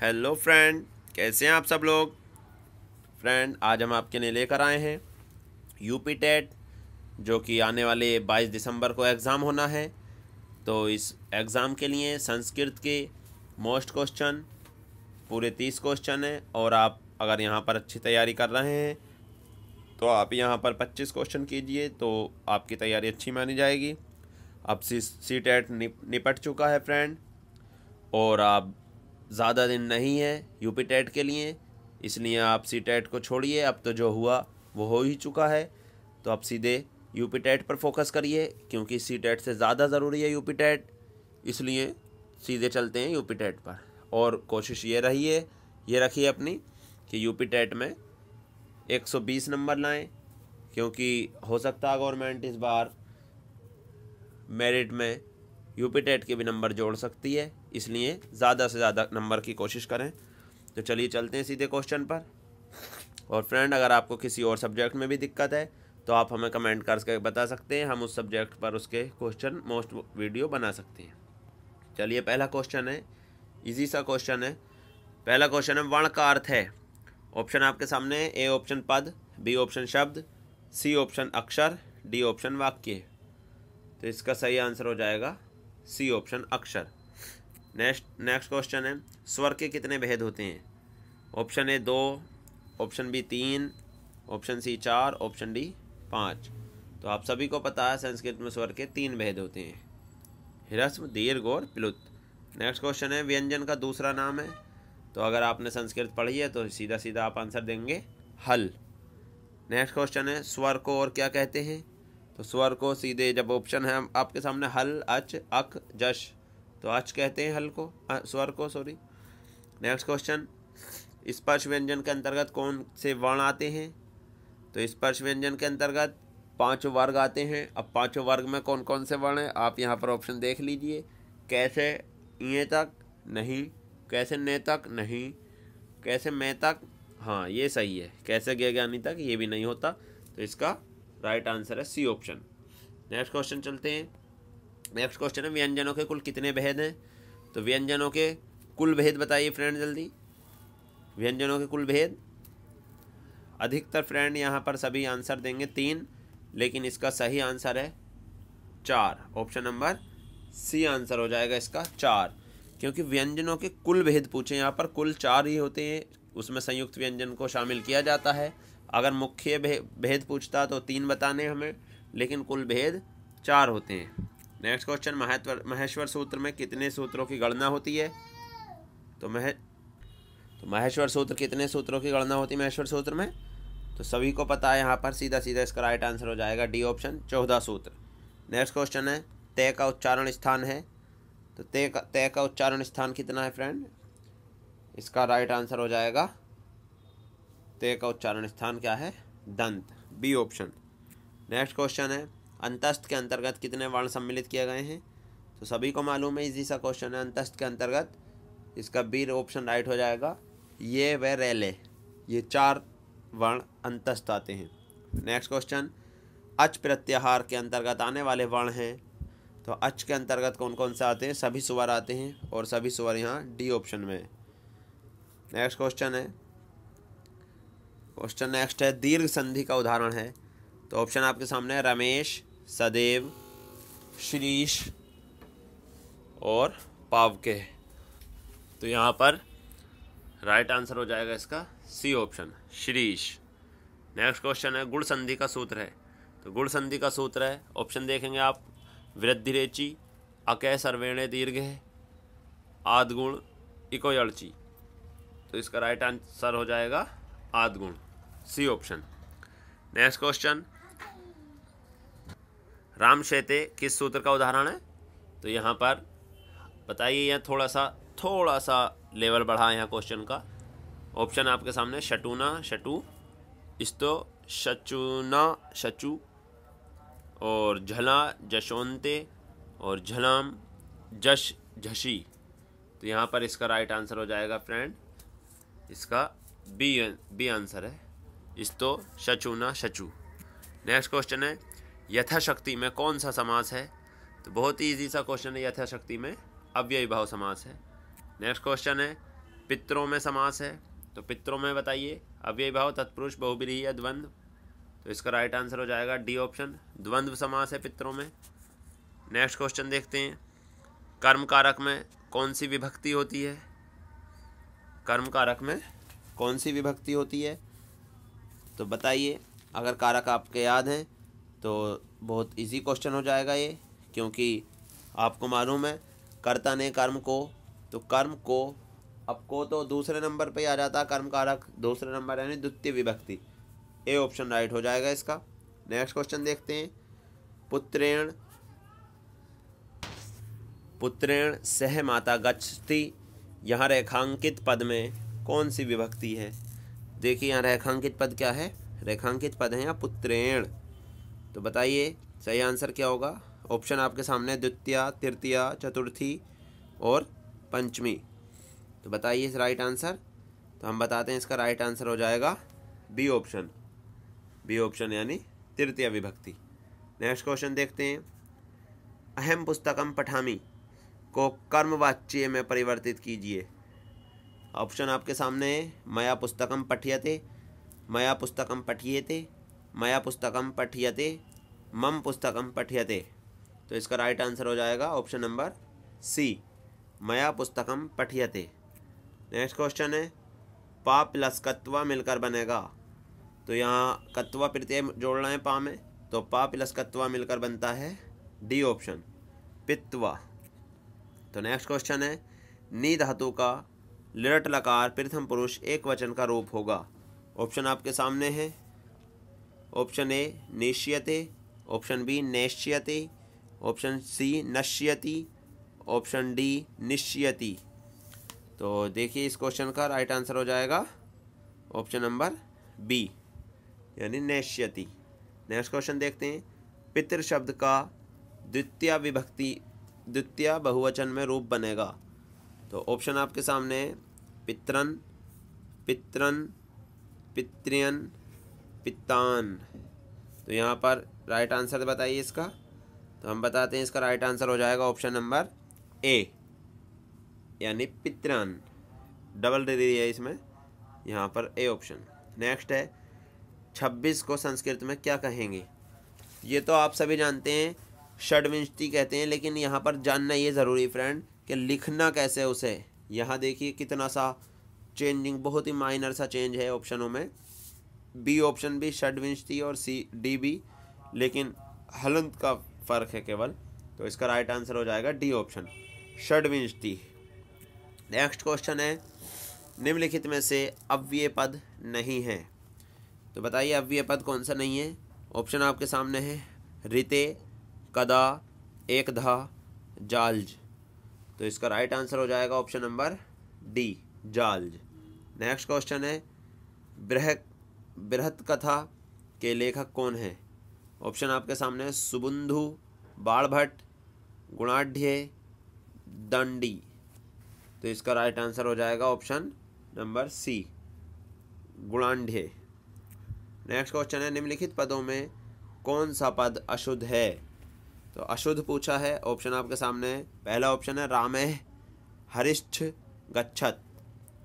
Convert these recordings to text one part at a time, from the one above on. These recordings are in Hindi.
हेलो फ्रेंड कैसे हैं आप सब लोग फ्रेंड आज हम आपके लिए लेकर आए हैं यूपी टेट जो कि आने वाले 22 दिसंबर को एग्ज़ाम होना है तो इस एग्ज़ाम के लिए संस्कृत के मोस्ट क्वेश्चन पूरे तीस क्वेश्चन हैं और आप अगर यहाँ पर अच्छी तैयारी कर रहे हैं तो आप यहाँ पर पच्चीस क्वेश्चन कीजिए तो आपकी तैयारी अच्छी मानी जाएगी अब सी सी टेट निपट चुका है फ्रेंड और आप ज़्यादा दिन नहीं है यूपी टेट के लिए इसलिए आप सी टेट को छोड़िए अब तो जो हुआ वो हो ही चुका है तो आप सीधे यूपी टेट पर फोकस करिए क्योंकि सी टेट से ज़्यादा ज़रूरी है यूपी टेट इसलिए सीधे चलते हैं यूपी टेट पर और कोशिश ये रही है ये रखिए अपनी कि यूपी टेट में 120 नंबर लाएं क्योंकि हो सकता है गवर्नमेंट इस बार मेरिट में यूपी टेट के भी नंबर जोड़ सकती है इसलिए ज़्यादा से ज़्यादा नंबर की कोशिश करें तो चलिए चलते हैं सीधे क्वेश्चन पर और फ्रेंड अगर आपको किसी और सब्जेक्ट में भी दिक्कत है तो आप हमें कमेंट करके बता सकते हैं हम उस सब्जेक्ट पर उसके क्वेश्चन मोस्ट वीडियो बना सकते हैं चलिए पहला क्वेश्चन है इजी सा क्वेश्चन है पहला क्वेश्चन है वर्ण का अर्थ है ऑप्शन आपके सामने ए ऑप्शन पद बी ऑप्शन शब्द सी ऑप्शन अक्षर डी ऑप्शन वाक्य तो इसका सही आंसर हो जाएगा सी ऑप्शन अक्षर नेक्स्ट नेक्स्ट क्वेश्चन है स्वर के कितने भेद होते हैं ऑप्शन ए दो ऑप्शन बी तीन ऑप्शन सी चार ऑप्शन डी पाँच तो आप सभी को पता है संस्कृत में स्वर के तीन भेद होते हैं हिरस्म दीर्घ और प्लुत नेक्स्ट क्वेश्चन है व्यंजन का दूसरा नाम है तो अगर आपने संस्कृत पढ़ी है तो सीधा सीधा आप आंसर देंगे हल नेक्स्ट क्वेश्चन है स्वर को और क्या कहते हैं तो स्वर को सीधे जब ऑप्शन है आपके सामने हल अच अक जश तो अच कहते हैं हल को आ, स्वर को सॉरी नेक्स्ट क्वेश्चन स्पर्श व्यंजन के अंतर्गत कौन से वर्ण आते हैं तो स्पर्श व्यंजन के अंतर्गत पांच वर्ग आते हैं अब पांचों वर्ग में कौन कौन से वर्ण हैं आप यहाँ पर ऑप्शन देख लीजिए कैसे ये तक नहीं कैसे ने तक नहीं कैसे मैं तक हाँ ये सही है कैसे ज्ञानी तक ये भी नहीं होता तो इसका राइट आंसर है सी ऑप्शन नेक्स्ट क्वेश्चन चलते हैं नेक्स्ट क्वेश्चन है व्यंजनों के कुल कितने भेद हैं तो व्यंजनों के कुल भेद बताइए फ्रेंड जल्दी व्यंजनों के कुल भेद अधिकतर फ्रेंड यहाँ पर सभी आंसर देंगे तीन लेकिन इसका सही आंसर है चार ऑप्शन नंबर सी आंसर हो जाएगा इसका चार क्योंकि व्यंजनों के कुल भेद पूछे यहाँ पर कुल चार ही होते हैं उसमें संयुक्त व्यंजन को शामिल किया जाता है अगर मुख्य भेद पूछता तो तीन बताने हमें लेकिन कुल भेद चार होते हैं नेक्स्ट क्वेश्चन महत्व महेश्वर सूत्र में कितने सूत्रों की गणना होती है तो मह तो महेश्वर सूत्र कितने सूत्रों की गणना होती है महेश्वर सूत्र में तो सभी को पता है यहाँ पर सीधा सीधा इसका राइट आंसर हो जाएगा डी ऑप्शन चौदह सूत्र नेक्स्ट क्वेश्चन है तय का उच्चारण स्थान है तो तय का तय का उच्चारण स्थान कितना है फ्रेंड इसका राइट आंसर हो जाएगा ते का उच्चारण स्थान क्या है दंत बी ऑप्शन नेक्स्ट क्वेश्चन है अंतस्थ के अंतर्गत कितने वर्ण सम्मिलित किए गए हैं तो सभी को मालूम है इसी सा क्वेश्चन है अंतस्थ के अंतर्गत इसका बी ऑप्शन राइट हो जाएगा ये व रेले ये चार वर्ण अंतस्थ आते हैं नेक्स्ट क्वेश्चन अच प्रत्याहार के अंतर्गत आने वाले वर्ण हैं तो अच के अंतर्गत कौन कौन से आते हैं सभी स्वर आते हैं और सभी स्वर यहाँ डी ऑप्शन में नेक्स्ट क्वेश्चन है क्वेश्चन नेक्स्ट है दीर्घ संधि का उदाहरण है तो ऑप्शन आपके सामने है रमेश सदैव श्रीश और पावके तो यहाँ पर राइट आंसर हो जाएगा इसका सी ऑप्शन श्रीश नेक्स्ट क्वेश्चन है गुड़ संधि का सूत्र है तो गुड़ संधि का सूत्र है ऑप्शन देखेंगे आप वृद्धि रेचि अकय सर्वेणे दीर्घ है आदगुण इकोयची तो इसका राइट आंसर हो जाएगा आदगुण C option next question Ram शेते किस सूत्र का उदाहरण है तो यहाँ पर बताइए यहाँ थोड़ा सा थोड़ा सा लेवल बढ़ा यहाँ क्वेश्चन का ऑप्शन आपके सामने शटूना शटू इस्तो शचूना शचू और झला जशोंते और झलाम जश झशी तो यहाँ पर इसका राइट आंसर हो जाएगा फ्रेंड इसका बी बी आंसर है तो शचु ना शचु नेक्स्ट क्वेश्चन है यथाशक्ति में कौन सा समास है तो बहुत ही ईजी सा क्वेश्चन है यथाशक्ति में अव्यय भाव समास है नेक्स्ट क्वेश्चन है पितरों में समास है तो पितरों में बताइए अव्यय भाव तत्पुरुष बहुबिरी या द्वंद्व तो इसका राइट आंसर हो जाएगा डी ऑप्शन द्वंद्व समास है पितरों में नेक्स्ट क्वेश्चन देखते हैं कर्म कारक में कौन सी विभक्ति होती है कर्म कारक में कौन सी विभक्ति होती है तो बताइए अगर कारक आपके याद हैं तो बहुत इजी क्वेश्चन हो जाएगा ये क्योंकि आपको मालूम है कर्ता ने कर्म को तो कर्म को अब को तो दूसरे नंबर पे आ जाता कर्म कारक दूसरे नंबर यानी द्वितीय विभक्ति ए ऑप्शन राइट हो जाएगा इसका नेक्स्ट क्वेश्चन देखते हैं पुत्रेण पुत्रेण सह माता गच्छति यहाँ रेखांकित पद में कौन सी विभक्ति है देखिए यहाँ रेखांकित पद क्या है रेखांकित पद है या पुत्रेण तो बताइए सही आंसर क्या होगा ऑप्शन आपके सामने द्वितीय तृतीय चतुर्थी और पंचमी तो बताइए इस राइट आंसर तो हम बताते हैं इसका राइट आंसर हो जाएगा बी ऑप्शन बी ऑप्शन यानी तृतीय विभक्ति नेक्स्ट क्वेश्चन देखते हैं अहम पुस्तकम पठामी को कर्मवाच्य में परिवर्तित कीजिए ऑप्शन आपके सामने है मया पुस्तकम पठ्यते मया पुस्तकम पठ्यते मया पुस्तकम पठ्यते मम पुस्तकम पठ्यते तो इसका राइट आंसर हो जाएगा ऑप्शन नंबर सी मया पुस्तकम पठ्यते नेक्स्ट क्वेश्चन है पा प्लस कत्वा मिलकर बनेगा तो यहाँ कत्वा प्रत्यय जोड़ना है पा में तो पा प्लस कत्वा मिलकर बनता है डी ऑप्शन पित्वा तो नेक्स्ट क्वेश्चन है नी धातु का लिरट लकार प्रथम पुरुष एक वचन का रूप होगा ऑप्शन आपके सामने है ऑप्शन ए निश्यते ऑप्शन बी नैश्यते ऑप्शन सी नश्यति ऑप्शन डी निश्चयति तो देखिए इस क्वेश्चन का राइट आंसर हो जाएगा ऑप्शन नंबर बी यानी नैश्यति नेक्स्ट क्वेश्चन देखते हैं पितृ शब्द का द्वितीय विभक्ति द्वितीय बहुवचन में रूप बनेगा तो ऑप्शन आपके सामने है पितरन पितरन पितृन पितान तो यहाँ पर राइट आंसर बताइए इसका तो हम बताते हैं इसका राइट आंसर हो जाएगा ऑप्शन नंबर ए यानी पितरन डबल दे दी है इसमें यहाँ पर ए ऑप्शन नेक्स्ट है छब्बीस को संस्कृत में क्या कहेंगे ये तो आप सभी जानते हैं षडविंशति कहते हैं लेकिन यहाँ पर जानना ये ज़रूरी फ्रेंड कि लिखना कैसे उसे यहाँ देखिए कितना सा चेंजिंग बहुत ही माइनर सा चेंज है ऑप्शनों में बी ऑप्शन भी षडविंश थी और सी डी भी लेकिन हलंत का फ़र्क है केवल तो इसका राइट आंसर हो जाएगा डी ऑप्शन षडविंश थी नेक्स्ट क्वेश्चन है निम्नलिखित में से अव्यय पद नहीं है तो बताइए अव्यय पद कौन सा नहीं है ऑप्शन आपके सामने है रिते कदा एकधा जालज तो इसका राइट आंसर हो जाएगा ऑप्शन नंबर डी जाल्ज नेक्स्ट क्वेश्चन है बृह बृहत कथा के लेखक कौन है ऑप्शन आपके सामने है सुबुंधु बाढ़ गुणाढ़ दंडी तो इसका राइट आंसर हो जाएगा ऑप्शन नंबर सी गुणाढ़ नेक्स्ट क्वेश्चन है निम्नलिखित पदों में कौन सा पद अशुद्ध है तो अशुद्ध पूछा है ऑप्शन आपके सामने है पहला ऑप्शन है रामे हरिष्ठ गच्छत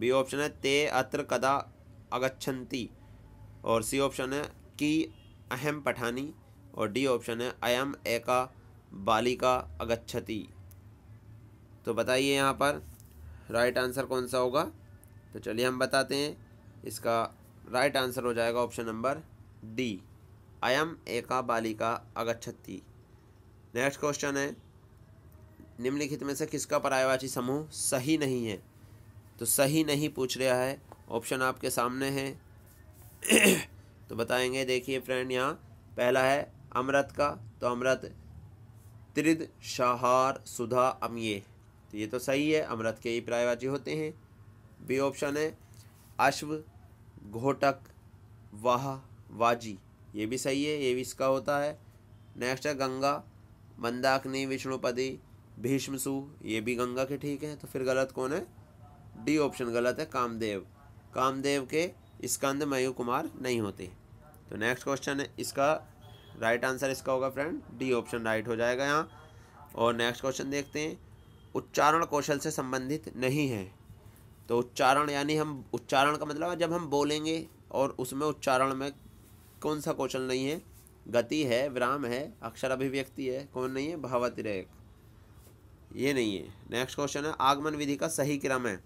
बी ऑप्शन है ते अत्र कदा अगछंती और सी ऑप्शन है की अहम पठानी और डी ऑप्शन है अयम एका बालिका अगछति तो बताइए यहाँ पर राइट आंसर कौन सा होगा तो चलिए हम बताते हैं इसका राइट आंसर हो जाएगा ऑप्शन नंबर डी अयम एका बालिका अगच्छति नेक्स्ट क्वेश्चन है निम्नलिखित में से किसका पर्यायवाची समूह सही नहीं है तो सही नहीं पूछ रहा है ऑप्शन आपके सामने है तो बताएंगे देखिए फ्रेंड यहाँ पहला है अमृत का तो अमृत त्रिद शहार सुधा अमये तो ये तो सही है अमृत के ही पर्यायवाची होते हैं बी ऑप्शन है अश्व घोटक वाह वाजी ये भी सही है ये भी इसका होता है नेक्स्ट है गंगा मंदाकिनी विष्णुपदी भीष्मसु ये भी गंगा के ठीक हैं तो फिर गलत कौन है डी ऑप्शन गलत है कामदेव कामदेव के स्कंद मयू कुमार नहीं होते तो नेक्स्ट क्वेश्चन है इसका राइट आंसर इसका होगा फ्रेंड डी ऑप्शन राइट हो जाएगा यहाँ और नेक्स्ट क्वेश्चन देखते हैं उच्चारण कौशल से संबंधित नहीं है तो उच्चारण यानी हम उच्चारण का मतलब जब हम बोलेंगे और उसमें उच्चारण में कौन सा कौशल नहीं है गति है विराम है अक्षर अभिव्यक्ति है कौन नहीं है भावातिरेक ये नहीं है नेक्स्ट क्वेश्चन है आगमन विधि का सही क्रम है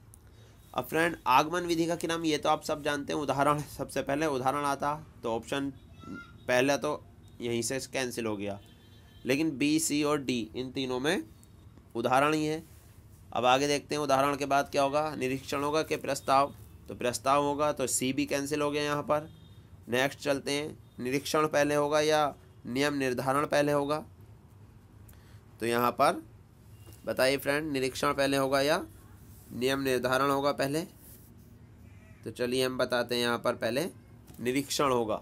अब फ्रेंड आगमन विधि का क्रम ये तो आप सब जानते हैं उदाहरण सबसे पहले उदाहरण आता तो ऑप्शन पहला तो यहीं से कैंसिल हो गया लेकिन बी सी और डी इन तीनों में उदाहरण ही है अब आगे देखते हैं उदाहरण के बाद क्या होगा निरीक्षण होगा कि प्रस्ताव तो प्रस्ताव होगा तो सी भी कैंसिल हो गया यहाँ पर नेक्स्ट चलते हैं निरीक्षण पहले होगा या नियम निर्धारण पहले होगा तो यहाँ पर बताइए फ्रेंड निरीक्षण पहले होगा या नियम निर्धारण होगा पहले तो चलिए हम बताते हैं यहाँ पर पहले निरीक्षण होगा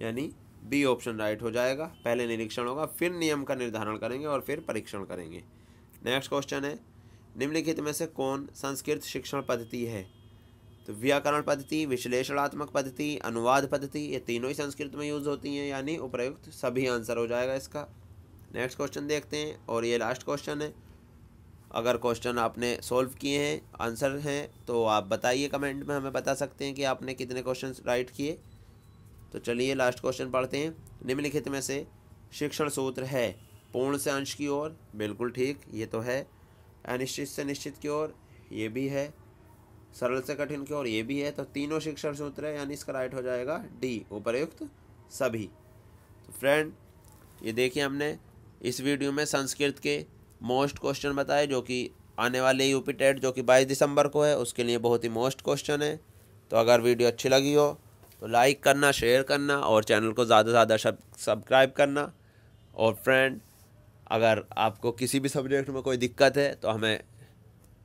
यानी बी ऑप्शन राइट हो जाएगा पहले निरीक्षण होगा फिर नियम का निर्धारण करेंगे और फिर परीक्षण करेंगे नेक्स्ट क्वेश्चन है निम्नलिखित में से कौन संस्कृत शिक्षण पद्धति है तो व्याकरण पद्धति विश्लेषणात्मक पद्धति अनुवाद पद्धति ये तीनों ही संस्कृत में यूज़ होती हैं यानी उपयुक्त सभी आंसर हो जाएगा इसका नेक्स्ट क्वेश्चन देखते हैं और ये लास्ट क्वेश्चन है अगर क्वेश्चन आपने सॉल्व किए हैं आंसर हैं तो आप बताइए कमेंट में हमें बता सकते हैं कि आपने कितने क्वेश्चन राइट किए तो चलिए लास्ट क्वेश्चन पढ़ते हैं निम्नलिखित में से शिक्षण सूत्र है पूर्ण से अंश की ओर बिल्कुल ठीक ये तो है अनिश्चित से निश्चित की ओर ये भी है सरल से कठिन की ओर ये भी है तो तीनों शिक्षण सूत्र है यानी इसका राइट हो जाएगा डी उपरयुक्त सभी तो फ्रेंड ये देखिए हमने इस वीडियो में संस्कृत के मोस्ट क्वेश्चन बताए जो कि आने वाले यूपी टेट जो कि 22 दिसंबर को है उसके लिए बहुत ही मोस्ट क्वेश्चन है तो अगर वीडियो अच्छी लगी हो तो लाइक करना शेयर करना और चैनल को ज़्यादा से ज़्यादा सब्सक्राइब करना और फ्रेंड अगर आपको किसी भी सब्जेक्ट में कोई दिक्कत है तो हमें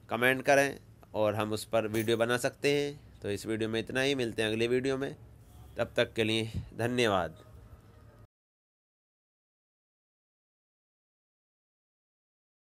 कमेंट करें और हम उस पर वीडियो बना सकते हैं तो इस वीडियो में इतना ही मिलते हैं अगले वीडियो में तब तक के लिए धन्यवाद